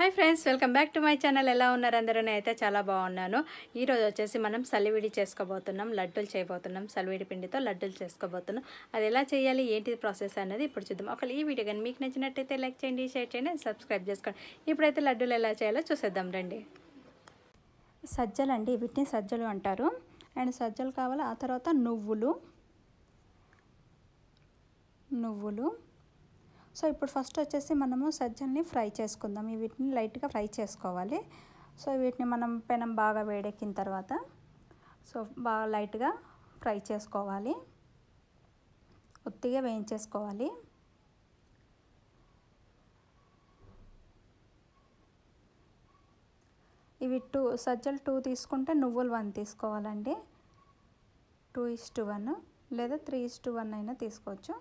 hi friends welcome back to my channel ఎలా ఉన్నారు అందరూ అయితే చాలా బాగున్నాను ఈరోజు వచ్చేసి మనం సలివిడి చేసుకోబోతున్నాం లడ్డూలు చేయబోతున్నాం సలివిడి పిండితో లడ్డూలు చేసుకోబోతున్నాం అది ఎలా చేయాలి ఏంటి ప్రాసెస్ అనేది ఇప్పుడు చూద్దాం ఒకవేళ ఈ వీడియో కానీ మీకు నచ్చినట్టయితే లైక్ చేయండి షేర్ చేయండి సబ్స్క్రైబ్ చేసుకోండి ఇప్పుడైతే లడ్డూలు ఎలా చేయాలో చూసేద్దాం రండి సజ్జలు అండి వీటిని సజ్జలు అంటారు అండ్ సజ్జలు కావాలి ఆ తర్వాత నువ్వులు నువ్వులు సో ఇప్పుడు ఫస్ట్ వచ్చేసి మనము సజ్జల్ని ఫ్రై చేసుకుందాం వీటిని లైట్గా ఫ్రై చేసుకోవాలి సో వీటిని మనం పెనం బాగా వేడెక్కిన తర్వాత సో బాగా లైట్గా ఫ్రై చేసుకోవాలి ఒత్తిగా వేయించేసుకోవాలి ఇవి టూ సజ్జలు టూ తీసుకుంటే నువ్వులు వన్ తీసుకోవాలండి టూ ఇస్ టు వన్ లేదా త్రీ ఇస్ టు వన్ అయినా తీసుకోవచ్చు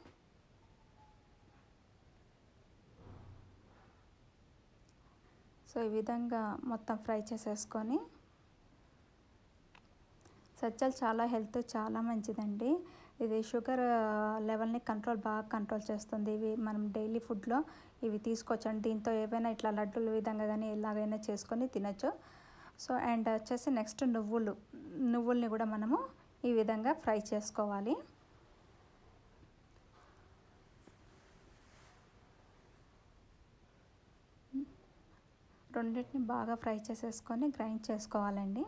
సో ఈ విధంగా మొత్తం ఫ్రై చేసేసుకొని సజ్జలు చాలా హెల్త్ చాలా మంచిదండి ఇది షుగర్ లెవెల్ని కంట్రోల్ బాగా కంట్రోల్ చేస్తుంది ఇవి మనం డైలీ ఫుడ్లో ఇవి తీసుకోవచ్చండి దీంతో ఏవైనా ఇట్లా లడ్డూల విధంగా కానీ ఎలాగైనా చేసుకొని తినచ్చు సో అండ్ వచ్చేసి నెక్స్ట్ నువ్వులు నువ్వుల్ని కూడా మనము ఈ విధంగా ఫ్రై చేసుకోవాలి రెండింటిని బాగా ఫ్రై చేసేసుకొని గ్రైండ్ చేసుకోవాలండి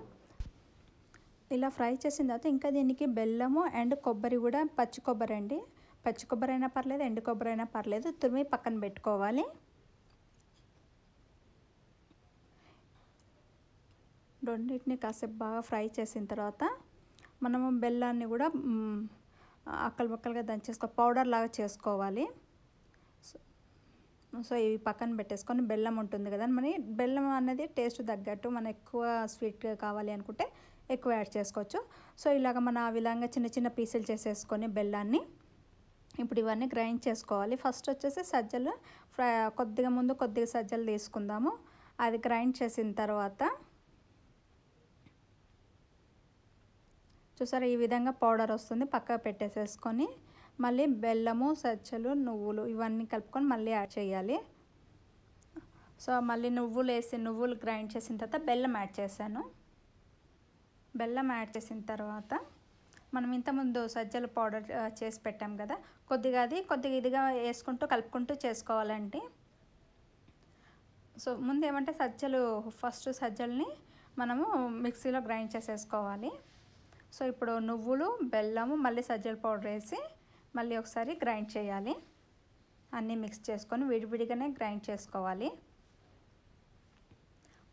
ఇలా ఫ్రై చేసిన తర్వాత ఇంకా దీనికి బెల్లము అండ్ కొబ్బరి కూడా పచ్చి కొబ్బరి అండి పచ్చి కొబ్బరి అయినా పర్లేదు ఎండు కొబ్బరి అయినా పర్లేదు తురిమి పక్కన పెట్టుకోవాలి రెండింటిని కాసేపు బాగా ఫ్రై చేసిన తర్వాత మనము బెల్లాన్ని కూడా అక్కలు బక్కలుగా దంచేసుకో పౌడర్ లాగా చేసుకోవాలి సో ఇవి పక్కన పెట్టేసుకొని బెల్లం ఉంటుంది కదా మరి బెల్లం అనేది టేస్ట్ తగ్గట్టు మనం ఎక్కువ స్వీట్ కావాలి అనుకుంటే ఎక్కువ యాడ్ చేసుకోవచ్చు సో ఇలాగ మన ఆ విధంగా చిన్న చిన్న పీసులు చేసేసుకొని బెల్లాన్ని ఇప్పుడు ఇవన్నీ గ్రైండ్ చేసుకోవాలి ఫస్ట్ వచ్చేసి సజ్జలు ఫ్రై కొద్దిగా ముందు కొద్దిగా సజ్జలు తీసుకుందాము అది గ్రైండ్ చేసిన తర్వాత చూసారా ఈ విధంగా పౌడర్ వస్తుంది పక్కగా పెట్టేసేసుకొని మళ్ళీ బెల్లము సజ్జలు నువ్వులు ఇవన్నీ కలుపుకొని మళ్ళీ యాడ్ చేయాలి సో మళ్ళీ నువ్వులు వేసి నువ్వులు గ్రైండ్ చేసిన తర్వాత బెల్లం యాడ్ చేశాను బెల్లం యాడ్ చేసిన తర్వాత మనం ఇంతకుముందు సజ్జల పౌడర్ చేసి పెట్టాం కదా కొద్దిగా అది కొద్దిగా ఇదిగా వేసుకుంటూ కలుపుకుంటూ చేసుకోవాలండి సో ముందు ఏమంటే సజ్జలు ఫస్ట్ సజ్జల్ని మనము మిక్సీలో గ్రైండ్ చేసేసుకోవాలి సో ఇప్పుడు నువ్వులు బెల్లము మళ్ళీ సజ్జల పౌడర్ వేసి మళ్ళీ ఒకసారి గ్రైండ్ చేయాలి అన్నీ మిక్స్ చేసుకొని విడివిడిగానే గ్రైండ్ చేసుకోవాలి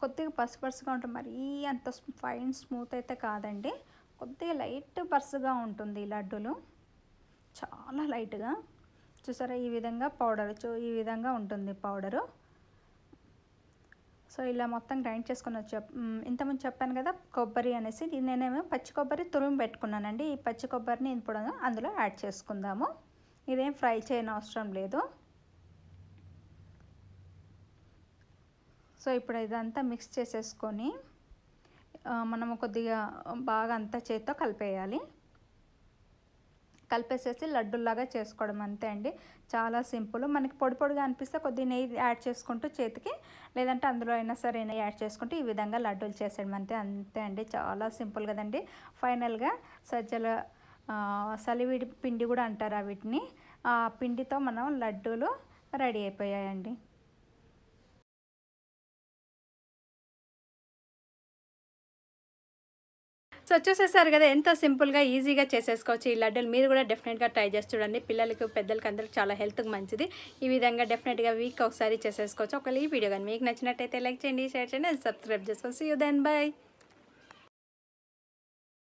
కొద్దిగా పసుపరుసుగా ఉంటుంది మరీ అంత ఫైన్ స్మూత్ అయితే కాదండి కొద్దిగా లైట్ పర్సుగా ఉంటుంది లడ్డూలు చాలా లైట్గా చూసారా ఈ విధంగా పౌడర్ ఈ విధంగా ఉంటుంది పౌడరు సో ఇలా మొత్తం గ్రైండ్ చేసుకుని వచ్చా ఇంతకుముందు చెప్పాను కదా కొబ్బరి అనేసి నేనేమో పచ్చి కొబ్బరి తురుము పెట్టుకున్నానండి ఈ పచ్చి కొబ్బరిని ఇప్పుడు అందులో యాడ్ చేసుకుందాము ఇదేం ఫ్రై చేయని అవసరం లేదు సో ఇప్పుడు ఇదంతా మిక్స్ చేసేసుకొని మనము కొద్దిగా బాగా అంతా చేత్తో కలిపేయాలి కలిపేసేసి లడ్డులాగా చేసుకోవడం అంతే అండి చాలా సింపుల్ మనకి పొడి పొడిగా అనిపిస్తే కొద్ది నెయ్యి యాడ్ చేసుకుంటూ చేతికి లేదంటే అందులో అయినా సరే నెయ్యి యాడ్ చేసుకుంటూ ఈ విధంగా లడ్డూలు చేసేయడం అంతే అంతే అండి చాలా సింపుల్ కదండి ఫైనల్గా సజ్జల సలివిడి పిండి కూడా అంటారు వీటిని ఆ పిండితో మనం లడ్డూలు రెడీ అయిపోయాయండి సో చూసేసారు కదా ఎంత సింపుల్గా ఈజీగా చేసేసుకోవచ్చు ఈ లడ్డూలు మీరు కూడా డెఫినెట్గా ట్రై చేసి చూడండి పిల్లలకు పెద్దలకి అందరూ చాలా హెల్త్కి మంచిది ఈ విధంగా డెఫినెట్గా వీక్ ఒకసారి చేసేసుకోవచ్చు ఒకవేళ ఈ వీడియో కానీ మీకు నచ్చినట్టయితే లైక్ చేయండి షేర్ చేయండి సబ్స్క్రైబ్ చేసుకోవచ్చు యూ దెన్ బై